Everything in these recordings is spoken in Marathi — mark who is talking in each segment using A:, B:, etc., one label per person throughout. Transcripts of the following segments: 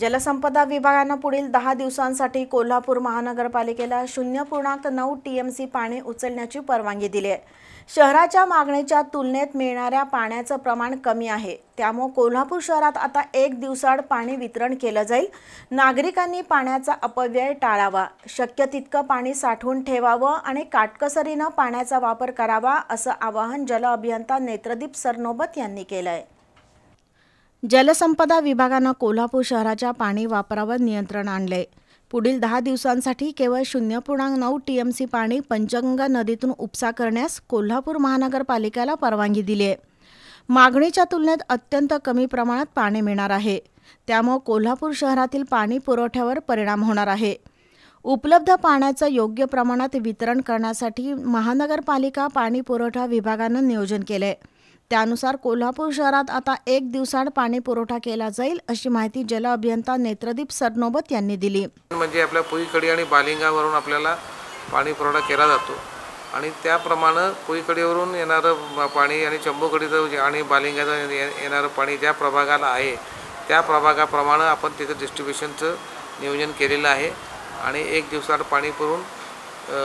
A: जलसंपदा विभागानं पुढील दहा दिवसांसाठी कोल्हापूर महानगरपालिकेला शून्य पूर्णांक नऊ टी एम सी पाणी उचलण्याची परवानगी दिली आहे शहराच्या मागणीच्या तुलनेत मिळणाऱ्या पाण्याचं प्रमाण कमी आहे त्यामुळे कोल्हापूर शहरात आता एक दिवसाड पाणी वितरण केलं जाईल नागरिकांनी पाण्याचा अपव्यय टाळावा शक्य तितकं पाणी साठवून ठेवावं आणि काटकसरीनं पाण्याचा वापर करावा असं आवाहन जल अभियंता नेत्रदीप सरनोबत यांनी केलं आहे जलसंपदा विभागानं कोल्हापूर शहराच्या पाणी वापरावर नियंत्रण आणले पुढील दहा दिवसांसाठी केवळ शून्य पूर्णांक नऊ टी एम सी पाणी पंचगंगा नदीतून उपसा करण्यास कोल्हापूर महानगरपालिकेला परवानगी दिली आहे मागणीच्या तुलनेत अत्यंत कमी प्रमाणात पाणी मिळणार आहे त्यामुळे कोल्हापूर शहरातील पाणी पुरवठ्यावर परिणाम होणार आहे उपलब्ध पाण्याचं योग्य प्रमाणात वितरण करण्यासाठी महानगरपालिका पाणी पुरवठा विभागानं नियोजन केलं आहे त्यानुसार कोल्हापूर शहरात आता एक दिवसाड पाणी पुरवठा केला जाईल अशी माहिती जल अभियंता नेत्रदीप सरनोबत यांनी दिली
B: म्हणजे आपल्या पुईकडी आणि बालिंगावरून आपल्याला पाणी पुरवठा केला जातो आणि त्याप्रमाणे पुईकडीवरून येणारं पाणी आणि चंबूकडीचं आणि बालिंगाचं येणारं पाणी ज्या प्रभागाला आहे त्या प्रभागाप्रमाणे आपण तिथं डिस्ट्रीब्युशनचं नियोजन केलेलं आहे आणि एक दिवसाआड पाणी पुरवून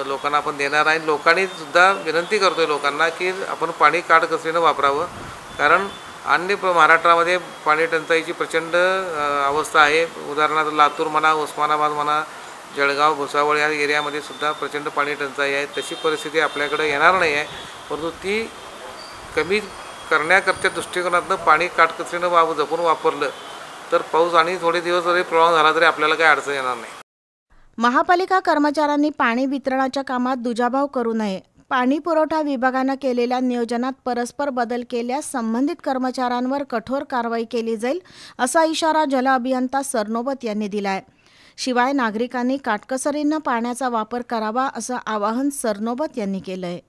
B: लोकांना आपण देणार आहे लोकांनी सुद्धा विनंती करतो आहे लोकांना की आपण पाणी काटकसरीनं वापरावं कारण अन्य प्र महाराष्ट्रामध्ये पाणी टंचाईची प्रचंड अवस्था आहे उदाहरणार्थ लातूर म्हणा उस्मानाबाद म्हणा जळगाव भुसावळ या एरियामध्ये सुद्धा प्रचंड पाणी टंचाई आहे तशी परिस्थिती आपल्याकडे येणार नाही आहे परंतु ती कमी करण्याकरच्या दृष्टिकोनातनं पाणी काटकसरीनं वाप जपून वापरलं तर पाऊस आणि थोडे दिवस जरी प्रवाह झाला तरी आपल्याला काही अडचण येणार नाही
A: महापालिका कर्मचाऱ्यांनी पाणी वितरणाच्या कामात दुजाभाव करू नये पाणी पुरवठा विभागानं केलेल्या नियोजनात परस्पर बदल केल्यास संबंधित कर्मचाऱ्यांवर कठोर कारवाई केली जाईल असा इशारा जल अभियंता सरनोबत यांनी दिला आहे शिवाय नागरिकांनी काटकसरीनं पाण्याचा वापर करावा असं आवाहन सरनोबत यांनी केलंय